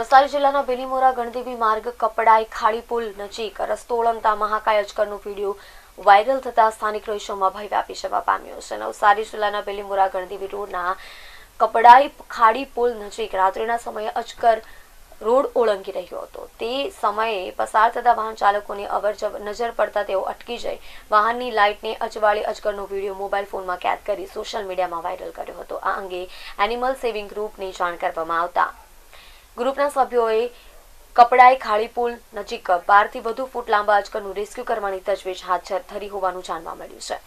નવસારી જિલ્લાના બિલીમોરા ગણદેવી માર્ગ કપડાઈ ખાડી પુલ નજીક રસ્તો ઓળંગતા મહાકાય અજગરનો વિડીયો વાયરલ થતા સ્થાનિક રહીશોમાં ભય વ્યાપી જવા પામ્યો છે નવસારી જિલ્લાના બિલીમોરા ગણદેવી રોડના કપડાઈ ખાડી પુલ નજીક રાત્રિના સમયે અજગર રોડ ઓળંગી રહ્યો હતો તે સમયે પસાર થતા વાહન ચાલકોની અવર નજર પડતા તેઓ અટકી જઈ વાહનની લાઇટને અજવાળી અજગરનો વિડીયો મોબાઈલ ફોનમાં કેદ કરી સોશિયલ મીડિયામાં વાયરલ કર્યો હતો આ અંગે એનિમલ સેવિંગ ગ્રુપને જાણ કરવામાં આવતા ગ્રુપના સભ્યોએ કપડાએ ખાળી પુલ નજીક બારથી વધુ ફૂટ લાંબા અજગરનું રેસ્ક્યુ કરવાની તજવીજ હાથ ધરી હોવાનું જાણવા મળ્યું છે